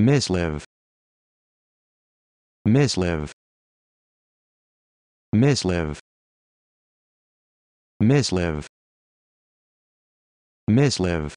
mislive mislive mislive mislive mislive